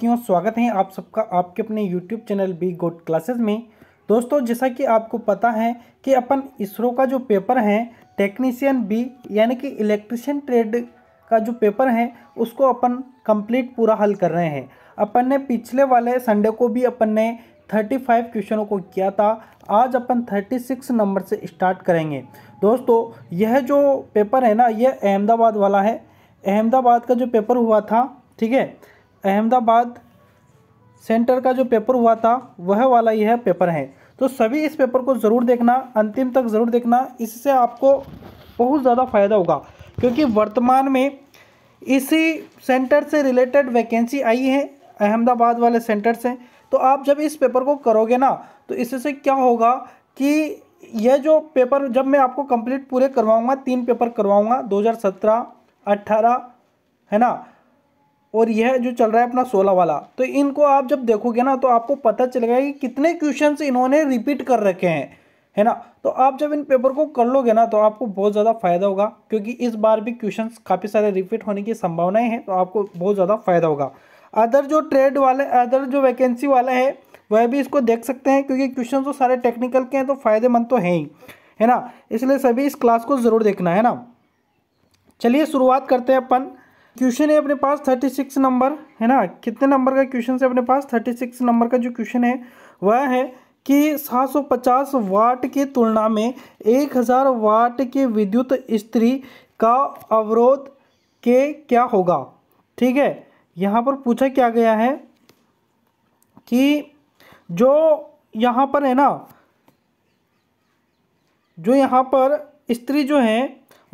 साथियों स्वागत है आप सबका आपके अपने YouTube channel B goat classes में दोस्तों जैसा कि आपको पता है कि अपन इसरो का जो पेपर है टेक्नीशियन बी यानी कि इलेक्ट्रिशियन ट्रेड का जो पेपर है उसको अपन कंप्लीट पूरा हल कर रहे हैं अपन ने पिछले वाले संडे को भी अपन ने 35 क्वेश्चनों को किया था आज अपन 36 नंबर से स्टार्ट करेंगे दोस्तों यह जो पेपर है ना यह अहमदाबाद वाला है अहमदाबाद का जो पेपर हुआ था ठीक है अहमदाबाद सेंटर का जो पेपर हुआ था वह वाला यह पेपर है तो सभी इस पेपर को ज़रूर देखना अंतिम तक ज़रूर देखना इससे आपको बहुत ज़्यादा फायदा होगा क्योंकि वर्तमान में इसी सेंटर से रिलेटेड वैकेंसी आई है अहमदाबाद वाले सेंटर से तो आप जब इस पेपर को करोगे ना तो इससे क्या होगा कि यह जो पेपर जब मैं आपको कंप्लीट पूरे करवाऊंगा तीन पेपर करवाऊंगा 2017, 18 है ना और यह जो चल रहा है अपना सोलह वाला तो इनको आप जब देखोगे ना तो आपको पता चलेगा कि कितने क्वेश्चन इन्होंने रिपीट कर रखे हैं है ना तो आप जब इन पेपर को कर लोगे ना तो आपको बहुत ज़्यादा फायदा होगा क्योंकि इस बार भी क्वेश्चन काफ़ी सारे रिपीट होने की संभावनाएं हैं तो आपको बहुत ज़्यादा फायदा होगा अदर जो ट्रेड वाले अदर जो वैकेंसी वाला है वह भी इसको देख सकते हैं क्योंकि क्वेश्चन तो सारे टेक्निकल के हैं तो फायदेमंद तो हैं ही है ना इसलिए सभी इस क्लास को ज़रूर देखना है ना चलिए शुरुआत करते हैं अपन क्वेश्चन है अपने पास थर्टी सिक्स नंबर है ना कितने नंबर का क्वेश्चन है अपने पास थर्टी सिक्स नंबर का जो क्वेश्चन है वह है कि सात सौ पचास वाट की तुलना में एक हजार वाट के विद्युत स्त्री का अवरोध के क्या होगा ठीक है यहाँ पर पूछा क्या गया है कि जो यहाँ पर है ना जो यहाँ पर स्त्री जो है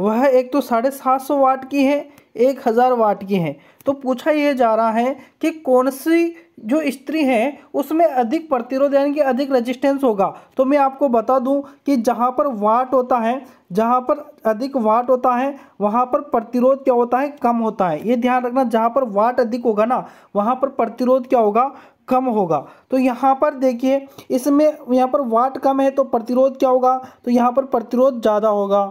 वह एक तो साढ़े सात सौ वाट की है एक हज़ार वाट की हैं तो पूछा यह जा रहा है कि कौन सी जो स्त्री है उसमें अधिक प्रतिरोध यानी कि अधिक रेजिस्टेंस होगा तो मैं आपको बता दूं कि जहां पर वाट होता है जहां पर अधिक वाट होता है वहां पर प्रतिरोध क्या होता है कम होता है ये ध्यान रखना जहां पर वाट अधिक होगा ना वहां पर प्रतिरोध क्या होगा कम होगा तो यहाँ पर देखिए इसमें यहाँ पर वाट कम है तो प्रतिरोध क्या होगा तो यहाँ पर प्रतिरोध ज़्यादा होगा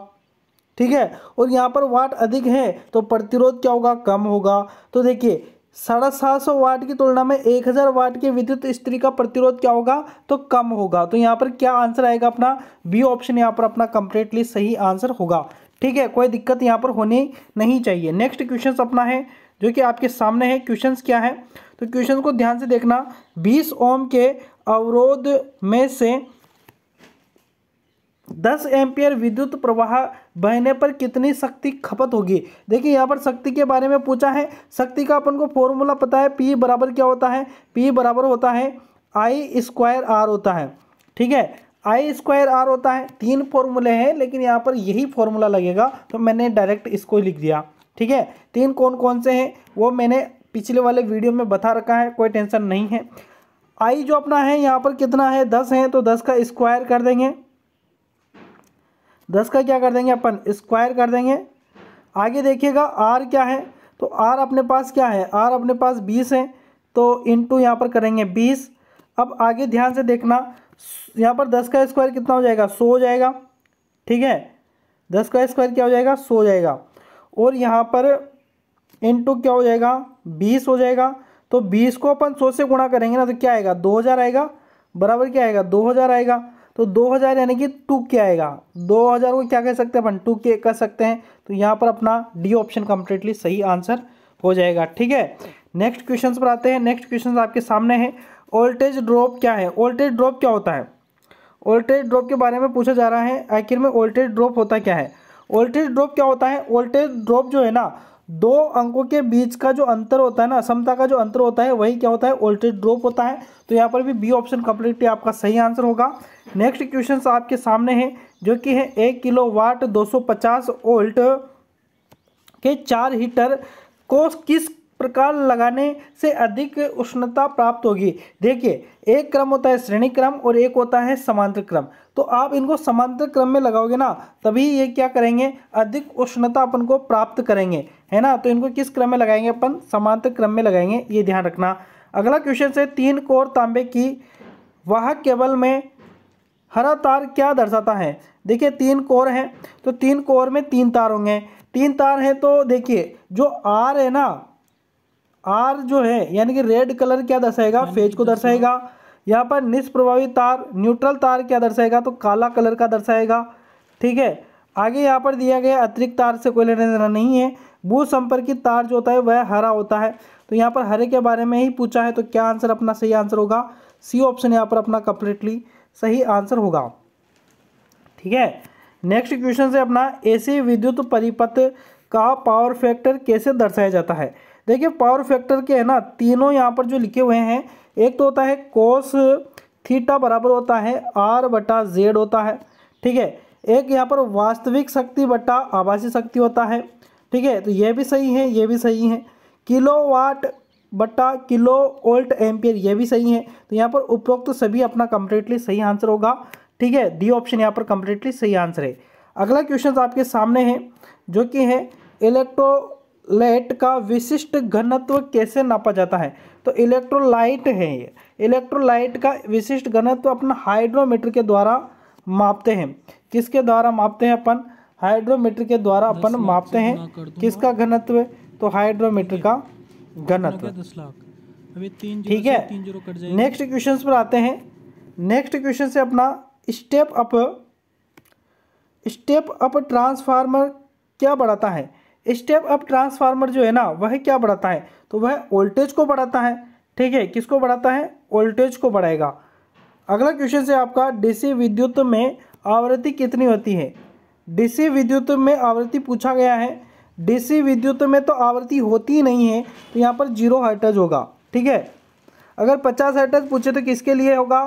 ठीक है और यहाँ पर वाट अधिक है तो प्रतिरोध क्या होगा कम होगा तो देखिए साढ़े सात सौ वाट की तुलना में एक हज़ार वाट के विद्युत स्त्री का प्रतिरोध क्या होगा तो कम होगा तो यहाँ पर क्या आंसर आएगा अपना बी ऑप्शन यहाँ पर अपना कंप्लीटली सही आंसर होगा ठीक है कोई दिक्कत यहाँ पर होनी नहीं चाहिए नेक्स्ट क्वेश्चन अपना है जो कि आपके सामने है क्वेश्चन क्या है तो क्वेश्चन को ध्यान से देखना बीस ओम के अवरोध में से दस एम्पियर विद्युत प्रवाह बहने पर कितनी शक्ति खपत होगी देखिए यहाँ पर शक्ति के बारे में पूछा है शक्ति का अपन को फॉर्मूला पता है पी बराबर क्या होता है पी बराबर होता है आई स्क्वायर आर होता है ठीक है आई स्क्वायर आर होता है तीन फॉर्मूले हैं लेकिन यहाँ पर यही फॉर्मूला लगेगा तो मैंने डायरेक्ट इसको लिख दिया ठीक है तीन कौन कौन से हैं वो मैंने पिछले वाले वीडियो में बता रखा है कोई टेंशन नहीं है आई जो अपना है यहाँ पर कितना है दस है तो दस का स्क्वायर कर देंगे दस का क्या कर देंगे अपन स्क्वायर कर देंगे आगे देखिएगा आर क्या है तो आर अपने पास क्या है आर अपने पास बीस है तो इंटू यहाँ पर करेंगे बीस अब आगे ध्यान से देखना यहाँ पर दस का स्क्वायर कितना हो जाएगा सौ हो जाएगा ठीक है दस का स्क्वायर क्या हो जाएगा सौ हो जाएगा और यहाँ पर इंटू क्या हो जाएगा बीस हो जाएगा तो बीस को अपन सौ से गुणा करेंगे ना तो क्या आएगा दो हज़ार आएगा बराबर क्या आएगा दो हज़ार आएगा तो 2000 यानी कि टू के आएगा 2000 को क्या कह सकते हैं अपन टू के कर सकते हैं तो यहाँ पर अपना डी ऑप्शन कंप्लीटली सही आंसर हो जाएगा ठीक है नेक्स्ट क्वेश्चन पर आते हैं नेक्स्ट क्वेश्चन आपके सामने है वोल्टेज ड्रॉप क्या है वोल्टेज ड्रॉप क्या होता है वोल्टेज ड्रॉप के बारे में पूछा जा रहा है आखिर में वोल्टेज ड्रॉप होता क्या है वोल्टेज ड्रॉप क्या होता है वोल्टेज ड्रॉप जो है ना दो अंकों के बीच का जो अंतर होता है ना असमता का जो अंतर होता है वही क्या होता है वोल्टेज ड्रॉप होता है तो यहाँ पर भी बी ऑप्शन कंप्लीटली आपका सही आंसर होगा नेक्स्ट क्वेश्चन आपके सामने है जो कि है एक किलो वाट दो वोल्ट के चार हीटर को किस प्रकार लगाने से अधिक उष्णता प्राप्त होगी देखिए एक क्रम होता है श्रेणी क्रम और एक होता है समांतर क्रम तो आप इनको समांतर क्रम में लगाओगे ना तभी ये क्या करेंगे अधिक उष्णता अपन को प्राप्त करेंगे है ना तो इनको किस क्रम में लगाएंगे अपन समांतर क्रम में लगाएंगे ये ध्यान रखना अगला क्वेश्चन है तीन कोर तांबे की वाह केबल में हरा तार क्या दर्शाता है देखिए तीन कोर हैं तो तीन कोर में तीन तार होंगे तीन तार हैं तो देखिए जो आर है ना आर जो है यानी कि रेड कलर क्या दर्शाएगा फेज को दर्शाएगा यहाँ पर निष्प्रभावी तार न्यूट्रल तार क्या दर्शाएगा तो काला कलर का दर्शाएगा ठीक है आगे यहाँ पर दिया गया अतिरिक्त तार से कोई लेना देना नहीं है भू संपर्कित तार जो होता है वह हरा होता है तो यहाँ पर हरे के बारे में ही पूछा है तो क्या आंसर अपना सही आंसर होगा सी ऑप्शन यहाँ पर अपना कंप्लीटली सही आंसर होगा ठीक है नेक्स्ट क्वेश्चन से अपना ऐसे विद्युत परिपथ का पावर फैक्टर कैसे दर्शाया जाता है देखिए पावर फैक्टर के है ना तीनों यहाँ पर जो लिखे हुए हैं एक तो होता है कोस थीटा बराबर होता है आर बटा जेड होता है ठीक है एक यहाँ पर वास्तविक शक्ति बटा आभासी शक्ति होता है ठीक है तो यह भी सही है ये भी सही है किलो वाट बटा किलो ओल्ट एम्पियर ये भी सही है तो यहाँ पर उपरोक्त तो सभी अपना कंप्लीटली सही आंसर होगा ठीक है डी ऑप्शन यहाँ पर कंप्लीटली सही आंसर है अगला क्वेश्चन आपके सामने है जो कि है इलेक्ट्रो इलेक्ट्रोलाइट का विशिष्ट घनत्व कैसे नापा जाता है तो इलेक्ट्रोलाइट है ये इलेक्ट्रोलाइट का विशिष्ट घनत्व अपना हाइड्रोमीटर के द्वारा मापते हैं किसके द्वारा मापते हैं अपन हाइड्रोमीटर के द्वारा अपन मापते हैं किसका घनत्व तो हाइड्रोमीटर का घनत्व ठीक है नेक्स्ट क्वेश्चन पर आते हैं नेक्स्ट क्वेश्चन से अपना step up step up transformer क्या बढ़ाता है स्टेप अप ट्रांसफार्मर जो है ना वह क्या बढ़ाता है तो वह वोल्टेज को बढ़ाता है ठीक है किसको बढ़ाता है वोल्टेज को बढ़ाएगा अगला क्वेश्चन से आपका डीसी विद्युत में आवृत्ति कितनी होती है डीसी विद्युत में आवृत्ति पूछा गया है डीसी विद्युत में तो आवृत्ति होती नहीं है तो यहाँ पर जीरो हर्टज होगा ठीक है अगर पचास हर्टज पूछे तो किसके लिए होगा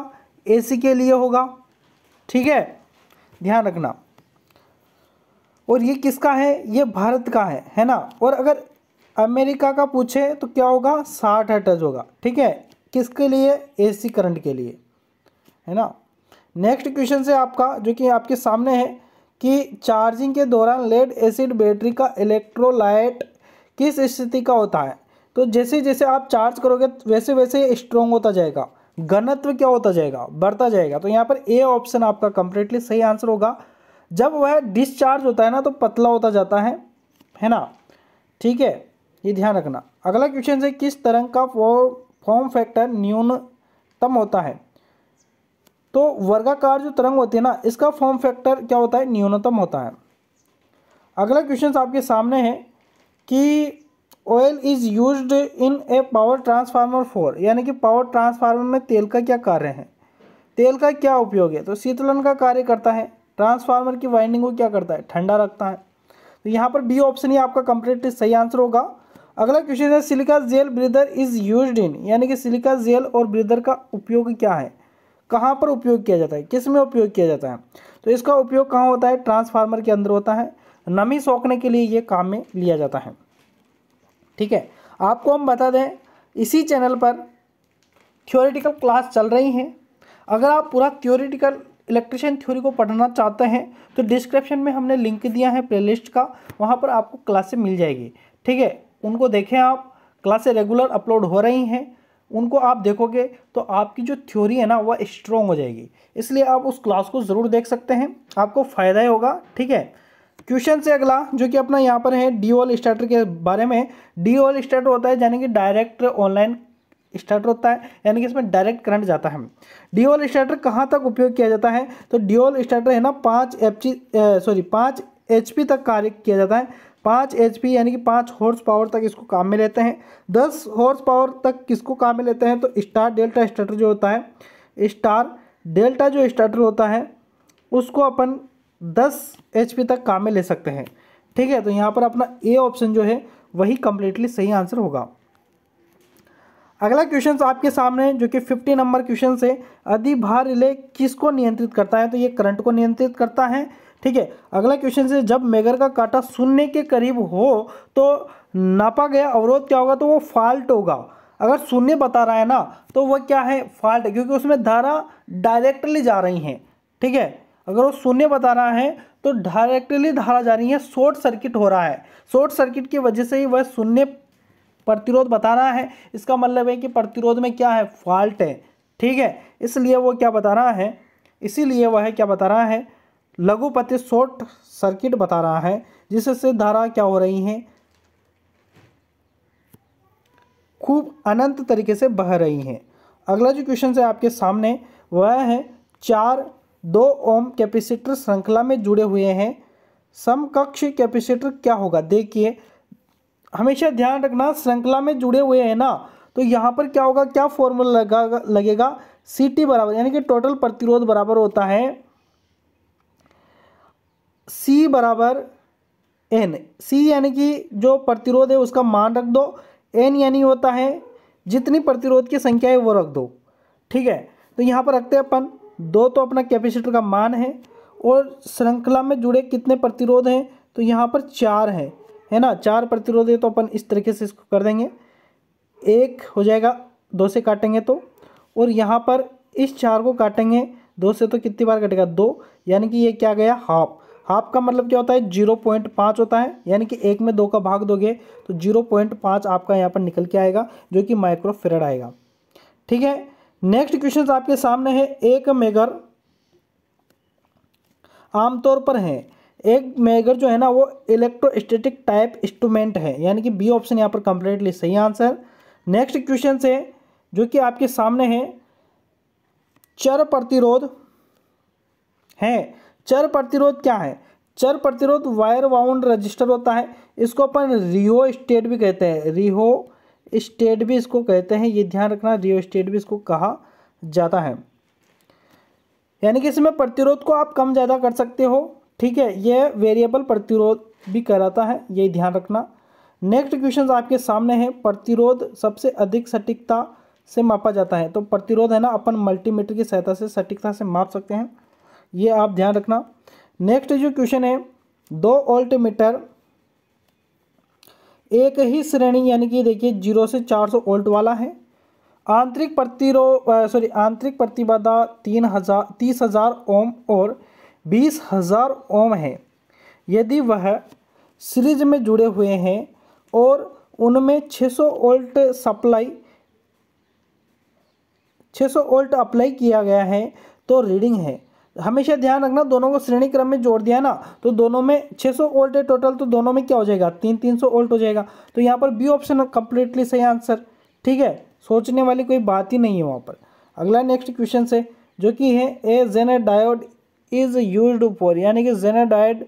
एसी के लिए होगा ठीक है ध्यान रखना और ये किसका है ये भारत का है है ना और अगर अमेरिका का पूछे तो क्या होगा साठ हटज होगा ठीक है किसके लिए एसी करंट के लिए है ना नेक्स्ट क्वेश्चन से आपका जो कि आपके सामने है कि चार्जिंग के दौरान लेड एसिड बैटरी का इलेक्ट्रोलाइट किस स्थिति का होता है तो जैसे जैसे आप चार्ज करोगे वैसे वैसे स्ट्रोंग होता जाएगा घनत्व क्या होता जाएगा बढ़ता जाएगा तो यहाँ पर ए ऑप्शन आपका कंप्लीटली सही आंसर होगा जब वह डिस्चार्ज होता है ना तो पतला होता जाता है है ना ठीक है ये ध्यान रखना अगला क्वेश्चन है किस तरंग का फॉर्म फैक्टर न्यूनतम होता है तो वर्गाकार जो तरंग होती है ना इसका फॉर्म फैक्टर क्या होता है न्यूनतम होता है अगला क्वेश्चन आपके सामने है कि oil is use in a power transformer for यानी कि पावर ट्रांसफार्मर में तेल का क्या कार्य है तेल का क्या उपयोग है तो शीतलन का कार्य करता है ट्रांसफार्मर की वाइंडिंग को क्या करता है ठंडा रखता है तो यहाँ पर बी ऑप्शन ही आपका कंप्लीट सही आंसर होगा अगला क्वेश्चन है silica gel breather is use in यानी कि सिलिका जेल और ब्रिदर का उपयोग क्या है कहाँ पर उपयोग किया जाता है किस में उपयोग किया जाता है तो इसका उपयोग कहाँ होता है ट्रांसफार्मर के अंदर होता है नमी सौखने के लिए ये काम में लिया जाता है ठीक है आपको हम बता दें इसी चैनल पर थ्योरिटिकल क्लास चल रही हैं अगर आप पूरा थ्योरिटिकल इलेक्ट्रिशियन थ्योरी को पढ़ना चाहते हैं तो डिस्क्रिप्शन में हमने लिंक दिया है प्ले का वहाँ पर आपको क्लासें मिल जाएगी ठीक है उनको देखें आप क्लासें रेगुलर अपलोड हो रही हैं उनको आप देखोगे तो आपकी जो थ्योरी है ना वह स्ट्रॉन्ग हो जाएगी इसलिए आप उस क्लास को ज़रूर देख सकते हैं आपको फ़ायदा ही होगा ठीक है क्वेश्चन से अगला जो कि अपना यहाँ पर है डी ओल स्टार्टर के बारे में डी ऑल स्टार्टर होता है यानी कि डायरेक्ट ऑनलाइन स्टार्टर होता है यानी कि इसमें डायरेक्ट करंट जाता है ड्यूअल स्टार्टर कहाँ तक उपयोग किया जाता है तो ड्यूअल स्टार्टर है ना पाँच एफ सॉरी पाँच एच तक कार्य किया जाता है पाँच एच यानी कि पाँच हॉर्स पावर तक इसको काम में लेते हैं दस हॉर्स पावर तक किसको काम में लेते हैं तो स्टार डेल्टा स्टार्टर जो होता है स्टार डेल्टा जो स्टार्टर होता है उसको अपन दस एच तक काम में ले सकते हैं ठीक है तो यहाँ पर अपना ए ऑप्शन जो है वही कम्प्लीटली सही आंसर होगा अगला क्वेश्चन तो आपके सामने जो कि फिफ्टी नंबर क्वेश्चन है अधिभार रिले किसको नियंत्रित करता है तो ये करंट को नियंत्रित करता है ठीक है अगला क्वेश्चन से जब मेगर का काटा शून्य के करीब हो तो नापा गया अवरोध क्या होगा तो वो फॉल्ट होगा अगर शून्य बता रहा है ना तो वह क्या है फॉल्ट क्योंकि उसमें धारा डायरेक्टली जा रही है ठीक है अगर वो शून्य बता रहा है तो डायरेक्टली धारा जा रही है शॉर्ट सर्किट हो रहा है शॉर्ट सर्किट की वजह से ही वह शून्य प्रतिरोध बता रहा है इसका मतलब है कि प्रतिरोध में क्या है फॉल्ट है ठीक है इसलिए वो क्या बता रहा है इसीलिए वह क्या बता रहा है लघु पति शॉर्ट सर्किट बता रहा है जिससे धारा क्या हो रही है खूब अनंत तरीके से बह रही हैं अगला जो क्वेश्चन है आपके सामने वह है चार दो ओम कैपेसिटर श्रृंखला में जुड़े हुए हैं समकक्ष कैपेसिटर क्या होगा देखिए हमेशा ध्यान रखना श्रृंखला में जुड़े हुए हैं ना तो यहाँ पर क्या होगा क्या फॉर्मूला लगा लगेगा सी टी बराबर यानी कि टोटल प्रतिरोध बराबर होता है सी बराबर एन सी यानी कि जो प्रतिरोध है उसका मान रख दो एन यानी होता है जितनी प्रतिरोध की संख्या है वो रख दो ठीक है तो यहाँ पर रखते हैं अपन दो तो अपना कैपेसिटर का मान है और श्रृंखला में जुड़े कितने प्रतिरोध हैं तो यहाँ पर चार हैं है ना चार प्रतिरोध है तो अपन इस तरीके से इसको कर देंगे एक हो जाएगा दो से काटेंगे तो और यहाँ पर इस चार को काटेंगे दो से तो कितनी बार कटेगा दो यानी कि ये क्या गया हाफ हाफ का मतलब क्या होता है जीरो पॉइंट पाँच होता है यानी कि एक में दो का भाग दोगे तो जीरो पॉइंट पाँच आपका यहाँ पर निकल के आएगा जो कि माइक्रोफेरड आएगा ठीक है नेक्स्ट क्वेश्चन आपके सामने है एक मेगर आमतौर पर हैं एक मेगर जो है ना वो इलेक्ट्रोस्टेटिक टाइप इंस्ट्रूमेंट है यानी कि बी ऑप्शन यहाँ पर कंप्लीटली सही आंसर नेक्स्ट क्वेश्चन से जो कि आपके सामने है चर प्रतिरोध है चर प्रतिरोध क्या है चर प्रतिरोध वायर वाउंड रजिस्टर होता है इसको अपन रिहो स्टेट भी कहते हैं रिहो स्टेट भी इसको कहते हैं ये ध्यान रखना रिहो स्टेट भी इसको कहा जाता है यानी कि इसमें प्रतिरोध को आप कम ज़्यादा कर सकते हो ठीक है यह वेरिएबल प्रतिरोध भी कहलाता है यही ध्यान रखना नेक्स्ट क्वेश्चन आपके सामने है प्रतिरोध सबसे अधिक सटीकता से मापा जाता है तो प्रतिरोध है ना अपन मल्टीमीटर की सहायता से सटीकता से माप सकते हैं ये आप ध्यान रखना नेक्स्ट जो क्वेश्चन है दो ओल्टमीटर एक ही श्रेणी यानी कि देखिए जीरो से चार सौ ओल्ट वाला है आंतरिक प्रतिरो सॉरी आंतरिक प्रतिबाधा तीन हजार तीस हजार ओम और बीस हजार ओम है यदि वह सीरीज में जुड़े हुए हैं और उनमें 600 ओल्ट सप्लाई 600 ओल्ट अप्लाई किया गया है तो रीडिंग है हमेशा ध्यान रखना दोनों को श्रेणी क्रम में जोड़ दिया ना तो दोनों में 600 ओल्ट है टोटल तो दोनों में क्या हो जाएगा तीन तीन सौ ओल्ट हो जाएगा तो यहाँ पर बी ऑप्शन कंप्लीटली सही आंसर ठीक है सोचने वाली कोई बात ही नहीं है वहाँ पर अगला नेक्स्ट क्वेश्चन से जो कि है a zener diode is use for यानी कि जेनाडाइड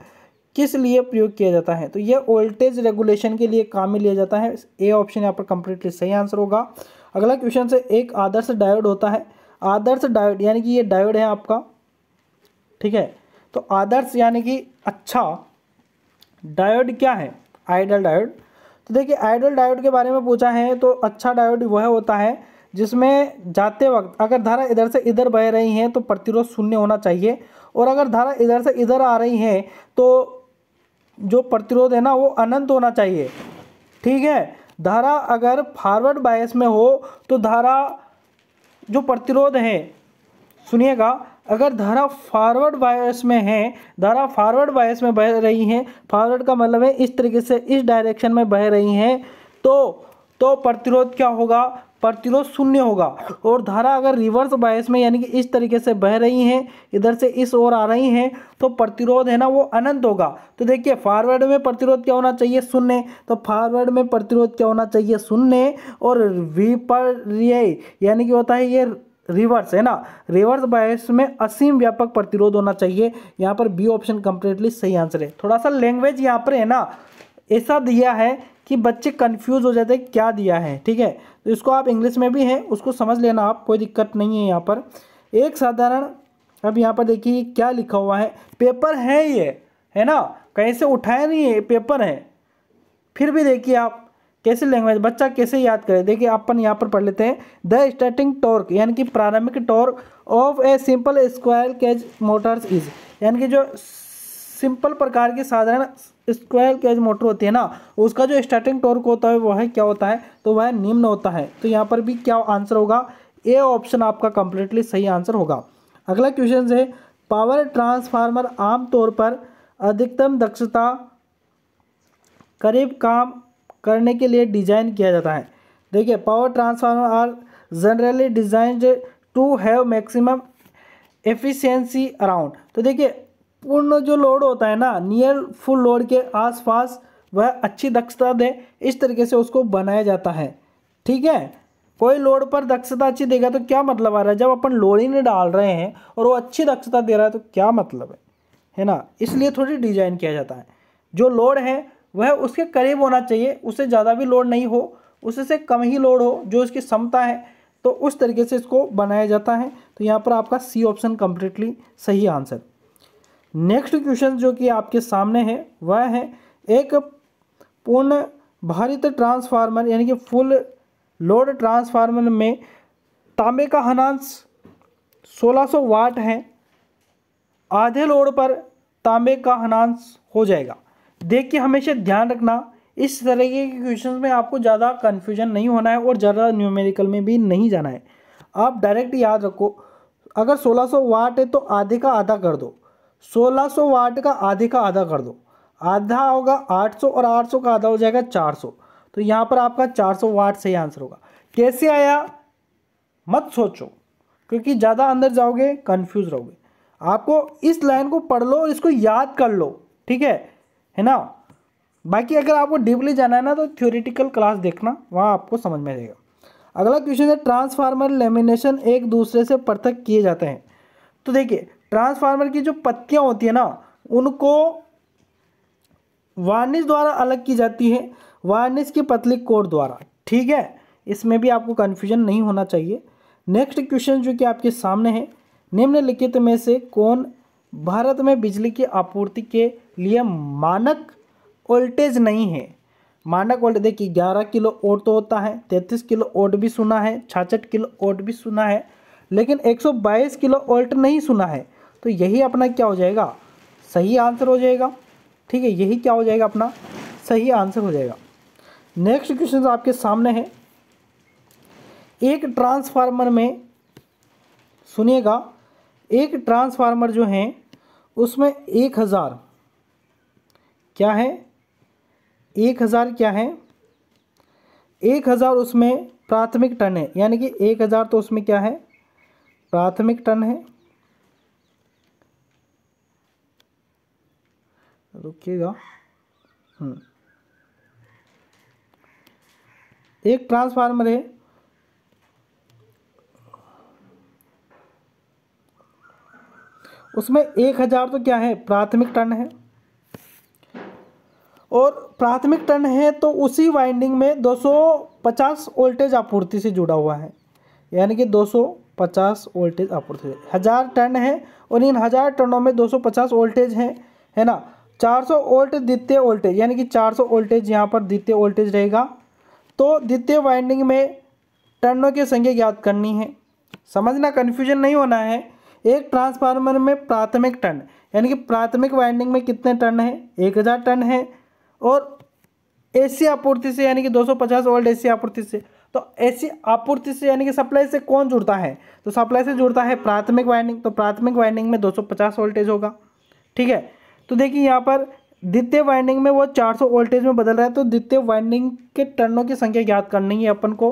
किस लिए प्रयोग किया जाता है तो यह वोल्टेज रेगुलेशन के लिए काम में लिया जाता है ए ऑप्शन यहाँ पर कंप्लीटली सही आंसर होगा अगला क्वेश्चन से एक आदर्श डायोड होता है आदर्श डायोड यानी कि ये डायोड है आपका ठीक है तो आदर्श यानी कि अच्छा डायोड क्या है आइडल डायोड तो देखिए आइडल डायोड के बारे में पूछा है तो अच्छा डायोड वह होता है जिसमें जाते वक्त अगर धारा इधर से इधर बह रही है तो प्रतिरोध शून्य होना चाहिए और अगर धारा इधर से इधर आ रही है तो जो प्रतिरोध है ना वो अनंत होना चाहिए ठीक है धारा अगर फॉरवर्ड बायस में हो तो धारा जो प्रतिरोध है सुनिएगा अगर धारा फॉरवर्ड बायस में है धारा फॉरवर्ड बायस में बह रही है फॉरवर्ड का मतलब है इस तरीके से इस डायरेक्शन में बह रही हैं तो तो प्रतिरोध क्या होगा प्रतिरोध शून्य होगा और धारा अगर रिवर्स बायस में यानी कि इस तरीके से बह रही हैं इधर से इस ओर आ रही हैं तो प्रतिरोध है ना वो अनंत होगा तो देखिए फॉरवर्ड में प्रतिरोध क्या होना चाहिए शून्य तो फॉरवर्ड में प्रतिरोध क्या होना चाहिए शून्य और विपर्य यानी कि होता है ये रिवर्स है ना रिवर्स बायस में असीम व्यापक प्रतिरोध होना चाहिए यहाँ पर बी ऑप्शन कंप्लीटली सही आंसर है थोड़ा सा लैंग्वेज यहाँ पर है ना ऐसा दिया है कि बच्चे कंफ्यूज हो जाते हैं क्या दिया है ठीक है तो इसको आप इंग्लिश में भी है उसको समझ लेना आप कोई दिक्कत नहीं है यहाँ पर एक साधारण अब यहाँ पर देखिए क्या लिखा हुआ है पेपर है ये है ना कहीं से उठाया नहीं है पेपर है फिर भी देखिए आप कैसे लैंग्वेज बच्चा कैसे याद करे देखिए अपन यहाँ पर पढ़ लेते हैं द स्टार्टिंग टॉर्क यानी कि प्रारंभिक torque of a simple squirrel cage motors is यानी कि जो सिंपल प्रकार के साधारण स्क्वायर केज मोटर होती है ना उसका जो स्टार्टिंग टॉर्क होता है वह क्या होता है तो वह निम्न होता है तो यहाँ पर भी क्या आंसर होगा ए ऑप्शन आपका कंप्लीटली सही आंसर होगा अगला क्वेश्चन है पावर ट्रांसफार्मर आमतौर पर अधिकतम दक्षता करीब काम करने के लिए डिजाइन किया जाता है देखिए power transformer are generally design to have maximum efficiency around तो देखिए पूर्ण जो लोड होता है ना नियर फुल लोड के आसपास वह अच्छी दक्षता दे इस तरीके से उसको बनाया जाता है ठीक है कोई लोड पर दक्षता अच्छी देगा तो क्या मतलब आ रहा है जब अपन लोड ही नहीं डाल रहे हैं और वो अच्छी दक्षता दे रहा है तो क्या मतलब है है ना इसलिए थोड़ी डिजाइन किया जाता है जो लोड है वह उसके करीब होना चाहिए उससे ज़्यादा भी लोड नहीं हो उससे कम ही लोड हो जो उसकी क्षमता है तो उस तरीके से इसको बनाया जाता है तो यहाँ पर आपका सी ऑप्शन कम्प्लीटली सही आंसर नेक्स्ट क्वेश्चन जो कि आपके सामने है वह है एक पूर्ण भारित ट्रांसफार्मर यानी कि फुल लोड ट्रांसफार्मर में तांबे का हनांस 1600 वाट है आधे लोड पर तांबे का हनांस हो जाएगा देख के हमेशा ध्यान रखना इस तरीके के क्वेश्चन में आपको ज़्यादा कन्फ्यूजन नहीं होना है और ज़्यादा न्यूमेरिकल में भी नहीं जाना है आप डायरेक्ट याद रखो अगर 1600 वाट है तो आधे का आधा कर दो 1600 वाट का आधे का आधा कर दो आधा होगा 800 और 800 का आधा हो जाएगा 400 तो यहाँ पर आपका 400 वाट सही आंसर होगा कैसे आया मत सोचो क्योंकि ज़्यादा अंदर जाओगे कन्फ्यूज रहोगे आपको इस लाइन को पढ़ लो और इसको याद कर लो ठीक है है ना बाकी अगर आपको डीपली जाना है ना तो थ्योरिटिकल क्लास देखना वहाँ आपको समझ में आएगा अगला क्वेश्चन है ट्रांसफार्मर लेमिनेशन एक दूसरे से पृथक किए जाते हैं तो देखिए ट्रांसफार्मर की जो पत्तियाँ होती है ना उनको वार्निश द्वारा अलग की जाती है वार्निश की पतली कोर द्वारा ठीक है इसमें भी आपको कन्फ्यूजन नहीं होना चाहिए नेक्स्ट क्वेश्चन जो कि आपके सामने है निम्नलिखित में से कौन भारत में बिजली की आपूर्ति के लिए मानक वोल्टेज नहीं है मानक वोल्टेज देखिए ग्यारह किलो ओट तो होता है तैंतीस किलो ओट भी सुना है छाछठ किलो ओट भी सुना है लेकिन 122 किलो ओल्ट नहीं सुना है तो यही अपना क्या हो जाएगा सही आंसर हो जाएगा ठीक है यही क्या हो जाएगा अपना सही आंसर हो जाएगा नेक्स्ट क्वेश्चन आपके सामने है एक ट्रांसफार्मर में सुनिएगा एक ट्रांसफार्मर जो है उसमें एक हज़ार क्या है एक हज़ार क्या है एक हज़ार उसमें प्राथमिक टन है यानी कि एक हज़ार तो उसमें क्या है प्राथमिक टन है रुकिएगा हम्म। एक ट्रांसफार्मर है उसमें एक हज़ार तो क्या है प्राथमिक टर्न है और प्राथमिक टर्न है तो उसी वाइंडिंग में 250 वोल्टेज आपूर्ति से जुड़ा हुआ है यानी कि 250 वोल्टेज आपूर्ति हज़ार टर्न है और इन हज़ार टर्नों में 250 वोल्टेज है है ना 400 वोल्ट द्वितीय वोल्टेज यानी कि 400 वोल्टेज यहाँ पर द्वितीय वोल्टेज रहेगा तो द्वितीय वाइंडिंग में टर्नों की संख्या ज्ञात करनी है समझना कन्फ्यूजन नहीं होना है एक ट्रांसफार्मर में प्राथमिक टर्न यानी कि प्राथमिक वाइंडिंग में कितने टर्न है एक हज़ार टर्न है और एसी आपूर्ति से यानी कि 250 वोल्ट सी आपूर्ति से तो एसी आपूर्ति से यानी कि सप्लाई से कौन जुड़ता है तो सप्लाई से जुड़ता है प्राथमिक वाइंडिंग तो प्राथमिक वाइंडिंग में 250 वोल्टेज होगा ठीक है तो देखिए यहाँ पर द्वितीय वाइंडिंग में वो 400 वोल्टेज में बदल रहा है तो द्वितीय वाइंडिंग के टर्नों की संख्या ज्ञात करनी है अपन को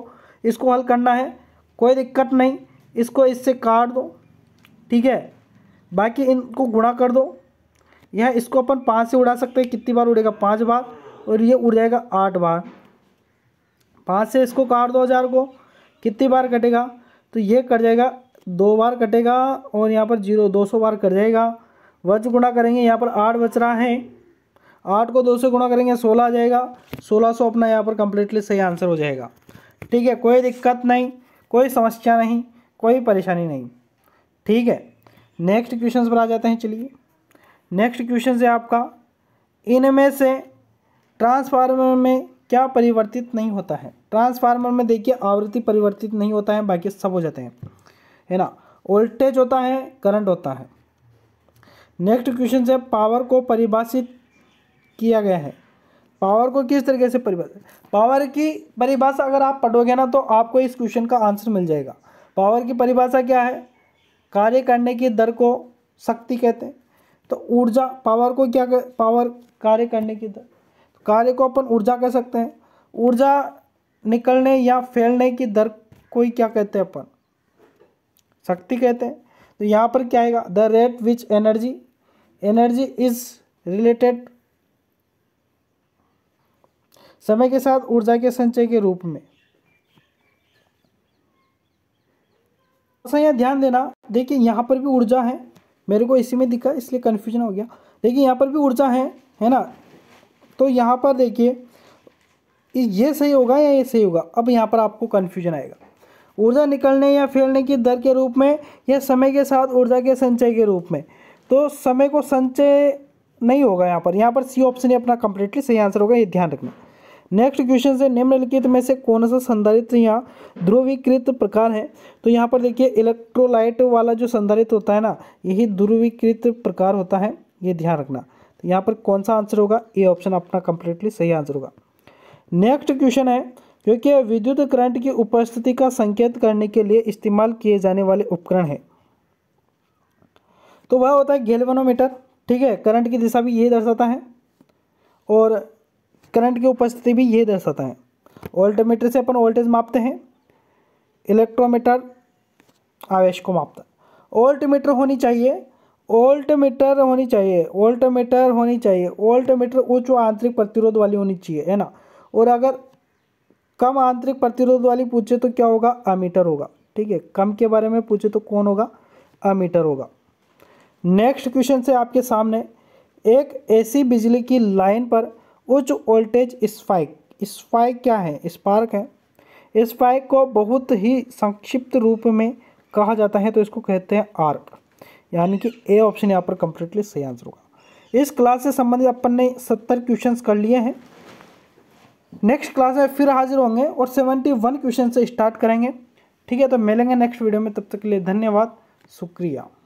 इसको हल करना है कोई दिक्कत नहीं इसको इससे काट दो ठीक है बाकी इनको गुणा कर दो यह इसको अपन पाँच से उड़ा सकते हैं कितनी बार उड़ेगा पाँच बार और ये उड़ जाएगा आठ बार पाँच से इसको काट दो हज़ार को कितनी बार कटेगा तो ये कट जाएगा दो बार कटेगा और यहाँ पर जीरो दो सौ बार कट जाएगा वज गुणा करेंगे यहाँ पर आठ बच रहा है आठ को दो से गुणा करेंगे सोलह आ जाएगा सोलह सौ अपना यहाँ पर कम्प्लीटली सही आंसर हो जाएगा ठीक है कोई दिक्कत नहीं कोई समस्या नहीं कोई परेशानी नहीं ठीक है नेक्स्ट क्वेश्चन पर आ जाते हैं चलिए नेक्स्ट क्वेश्चन है आपका इनमें से ट्रांसफार्मर में क्या परिवर्तित नहीं होता है ट्रांसफार्मर में देखिए आवृत्ति परिवर्तित नहीं होता है बाकी सब हो जाते हैं है ना वोल्टेज होता है करंट होता है नेक्स्ट क्वेश्चन है पावर को परिभाषित किया गया है पावर को किस तरीके से परिभाषित पावर की परिभाषा अगर आप पढ़ोगे ना तो आपको इस क्वेश्चन का आंसर मिल जाएगा पावर की परिभाषा क्या है कार्य करने की दर को शक्ति कहते हैं तो ऊर्जा पावर को क्या कर, पावर कार्य करने की दर तो कार्य को अपन ऊर्जा कह सकते हैं ऊर्जा निकलने या फैलने की दर को ही क्या कहते हैं अपन शक्ति कहते हैं तो यहाँ पर क्या आएगा the rate which energy energy is related समय के साथ ऊर्जा के संचय के रूप में यहाँ ध्यान देना देखिए यहाँ पर भी ऊर्जा है मेरे को इसी में दिखा इसलिए कन्फ्यूजन हो गया देखिए यहाँ पर भी ऊर्जा है है ना तो यहाँ पर देखिए ये सही होगा या ये सही होगा अब यहाँ पर आपको कन्फ्यूजन आएगा ऊर्जा निकलने या फैलने की दर के रूप में या समय के साथ ऊर्जा के संचय के रूप में तो समय को संचय नहीं होगा यहाँ पर यहाँ पर सी ऑप्शन ही अपना कंप्लीटली सही आंसर होगा ये ध्यान रखना नेक्स्ट क्वेश्चन से निम्नलिखित में से कौन सा संधारित यहाँ ध्रुवीकृत प्रकार है तो यहाँ पर देखिए इलेक्ट्रोलाइट वाला जो संधारित होता है ना यही ध्रुवीकृत प्रकार होता है ये ध्यान रखना तो यहाँ पर कौन सा आंसर होगा ये ऑप्शन अपना कंप्लीटली सही आंसर होगा नेक्स्ट क्वेश्चन है क्योंकि विद्युत करंट की उपस्थिति का संकेत करने के लिए इस्तेमाल किए जाने वाले उपकरण है तो वह होता है गेलवनोमीटर ठीक है करंट की दिशा भी यही दर्शाता है और करंट की उपस्थिति भी यही दर्शाता है वोल्टमीटर से अपन वोल्टेज मापते हैं इलेक्ट्रोमीटर आवेश को मापता है वोल्टमीटर होनी चाहिए वोल्टमीटर होनी चाहिए वोल्टमीटर होनी चाहिए वोल्टमीटर उच्च आंतरिक प्रतिरोध वाली होनी चाहिए है ना और अगर कम आंतरिक प्रतिरोध वाली पूछे तो क्या होगा अमीटर होगा ठीक है कम के बारे में पूछे तो कौन होगा अमीटर होगा नेक्स्ट क्वेश्चन से आपके सामने एक ऐसी बिजली की लाइन पर उच्च वोल्टेज स्पाइक स्पाइक क्या है स्पार्क है स्पाइक को बहुत ही संक्षिप्त रूप में कहा जाता है तो इसको कहते हैं आर्क यानी कि ए ऑप्शन यहाँ पर कंप्लीटली सही आंसर होगा इस क्लास से संबंधित अपन ने सत्तर क्वेश्चन कर लिए हैं नेक्स्ट क्लास में फिर हाजिर होंगे और सेवेंटी वन क्वेश्चन से स्टार्ट करेंगे ठीक है तो मिलेंगे नेक्स्ट वीडियो में तब तक के लिए धन्यवाद शुक्रिया